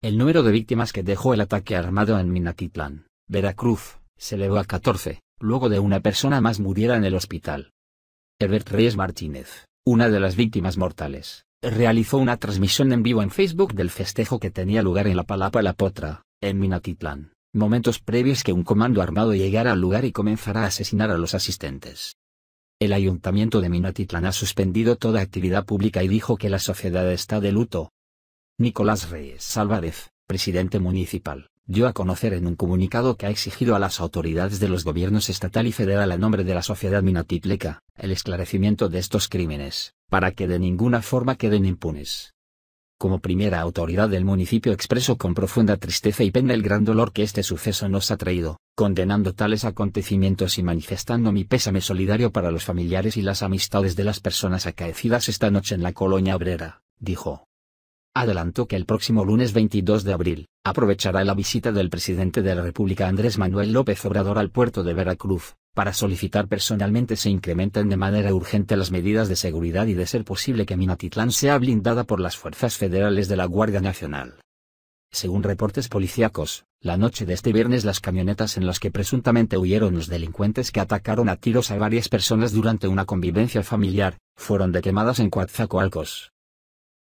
El número de víctimas que dejó el ataque armado en Minatitlán, Veracruz, se elevó a 14, luego de una persona más muriera en el hospital. Herbert Reyes Martínez, una de las víctimas mortales, realizó una transmisión en vivo en Facebook del festejo que tenía lugar en la Palapa La Potra, en Minatitlán, momentos previos que un comando armado llegara al lugar y comenzara a asesinar a los asistentes. El ayuntamiento de Minatitlán ha suspendido toda actividad pública y dijo que la sociedad está de luto, Nicolás Reyes Álvarez, presidente municipal, dio a conocer en un comunicado que ha exigido a las autoridades de los gobiernos estatal y federal a nombre de la sociedad minatitleca, el esclarecimiento de estos crímenes, para que de ninguna forma queden impunes. Como primera autoridad del municipio expreso con profunda tristeza y pena el gran dolor que este suceso nos ha traído, condenando tales acontecimientos y manifestando mi pésame solidario para los familiares y las amistades de las personas acaecidas esta noche en la colonia obrera, dijo adelantó que el próximo lunes 22 de abril, aprovechará la visita del presidente de la República Andrés Manuel López Obrador al puerto de Veracruz, para solicitar personalmente se incrementen de manera urgente las medidas de seguridad y de ser posible que Minatitlán sea blindada por las fuerzas federales de la Guardia Nacional. Según reportes policíacos, la noche de este viernes las camionetas en las que presuntamente huyeron los delincuentes que atacaron a tiros a varias personas durante una convivencia familiar, fueron de quemadas en Coatzacoalcos.